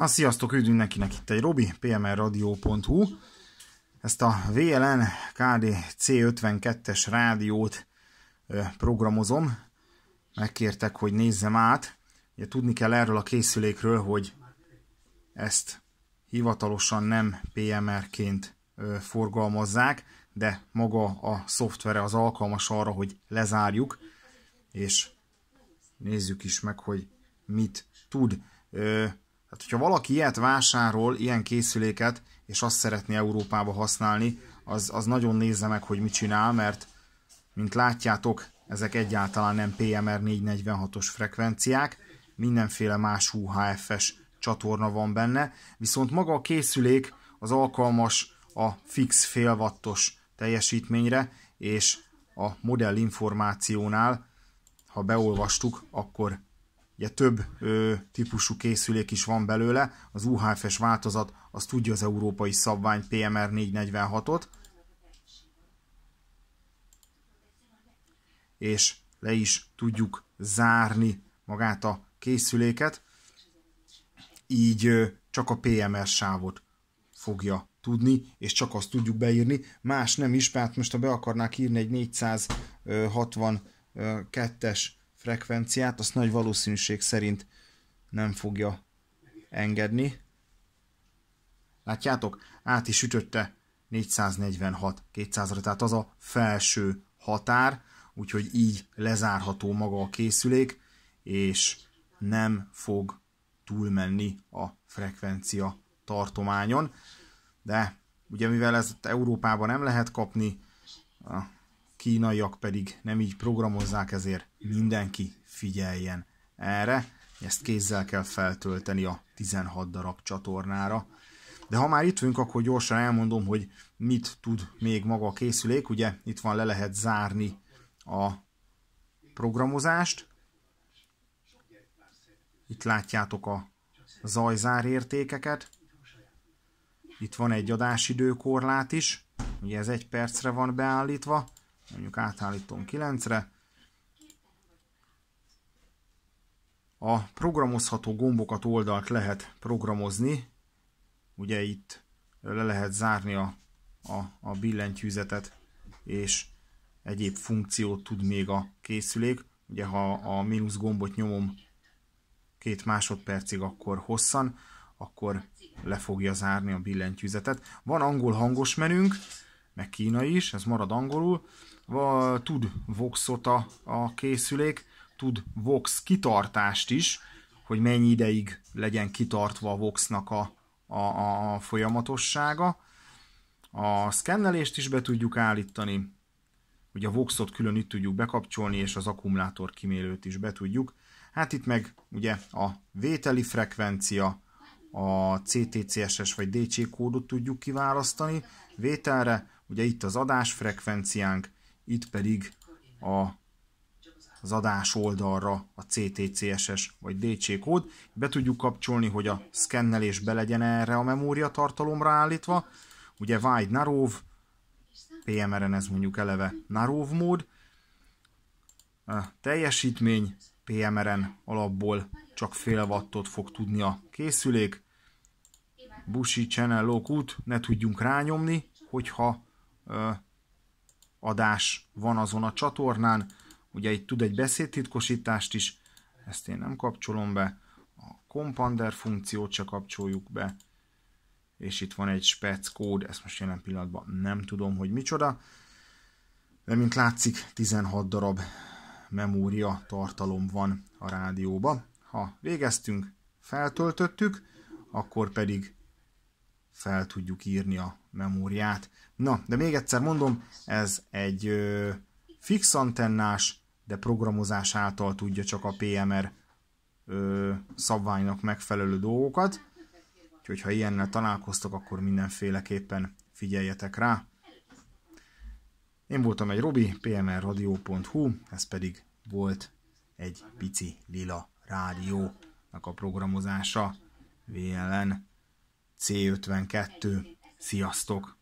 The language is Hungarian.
Na, sziasztok, üdvünk nekinek itt egy Robi, pmrradio.hu. Ezt a VLN KDC52-es rádiót programozom. Megkértek, hogy nézzem át. Ugye tudni kell erről a készülékről, hogy ezt hivatalosan nem PMR-ként forgalmazzák, de maga a szoftvere az alkalmas arra, hogy lezárjuk, és nézzük is meg, hogy mit tud. Tehát, hogyha valaki ilyet vásárol, ilyen készüléket, és azt szeretné Európába használni, az, az nagyon nézze meg, hogy mit csinál, mert mint látjátok, ezek egyáltalán nem PMR 446-os frekvenciák, mindenféle más UHF-es csatorna van benne, viszont maga a készülék az alkalmas a fix félvattos teljesítményre, és a modell információnál, ha beolvastuk, akkor ugye több ö, típusú készülék is van belőle, az UHF-es változat az tudja az európai szabvány PMR 446-ot, és le is tudjuk zárni magát a készüléket, így ö, csak a PMR sávot fogja tudni, és csak azt tudjuk beírni, más nem is, mert most ha be akarnák írni egy 462-es frekvenciát, azt nagy valószínűség szerint nem fogja engedni. Látjátok? Át is ütötte 446 200-ra, tehát az a felső határ, úgyhogy így lezárható maga a készülék, és nem fog túlmenni a frekvencia tartományon, de ugye mivel ez Európában nem lehet kapni, kínaiak pedig nem így programozzák, ezért mindenki figyeljen erre. Ezt kézzel kell feltölteni a 16 darab csatornára. De ha már itt vagyunk, akkor gyorsan elmondom, hogy mit tud még maga a készülék. Ugye itt van, le lehet zárni a programozást. Itt látjátok a zajzár értékeket. Itt van egy adásidőkorlát is, ugye ez egy percre van beállítva mondjuk átállítom 9-re. A programozható gombokat oldalt lehet programozni, ugye itt le lehet zárni a, a, a billentyűzetet, és egyéb funkciót tud még a készülék. Ugye ha a mínusz gombot nyomom két másodpercig, akkor hosszan, akkor le fogja zárni a billentyűzetet. Van angol hangos menünk, meg Kína is, ez marad angolul. tud voxot a, a készülék, tud vox kitartást is, hogy mennyi ideig legyen kitartva a voxnak a, a, a folyamatossága. A szkennelést is be tudjuk állítani, hogy a voxot külön itt tudjuk bekapcsolni, és az akkumulátor kimélőt is be tudjuk. Hát itt meg ugye a vételi frekvencia, a CTCSS vagy DC kódot tudjuk kiválasztani vételre, Ugye itt az adás frekvenciánk, itt pedig a, az adás oldalra a CTCSS vagy DC kód. Be tudjuk kapcsolni, hogy a szkennelés be legyen erre a memóriatartalomra állítva. Ugye wide narrow, PMR-en ez mondjuk eleve narrow mód. A teljesítmény PMR-en alapból csak fél wattot fog tudni a készülék. Bushi Channel low ne tudjunk rányomni, hogyha adás van azon a csatornán. Ugye itt tud egy beszédtitkosítást is, ezt én nem kapcsolom be. A Compander funkciót se kapcsoljuk be, és itt van egy spec kód, ezt most jelen pillanatban nem tudom, hogy micsoda. De mint látszik, 16 darab memória tartalom van a rádióba. Ha végeztünk, feltöltöttük, akkor pedig fel tudjuk írni a memóriát. Na, de még egyszer mondom, ez egy ö, fix antennás, de programozás által tudja csak a PMR ö, szabványnak megfelelő dolgokat. Úgyhogy ha ilyennel találkoztok, akkor mindenféleképpen figyeljetek rá. Én voltam egy Robi, pmrradio.hu, ez pedig volt egy pici lila rádiónak a programozása VLN C52. Sziasztok!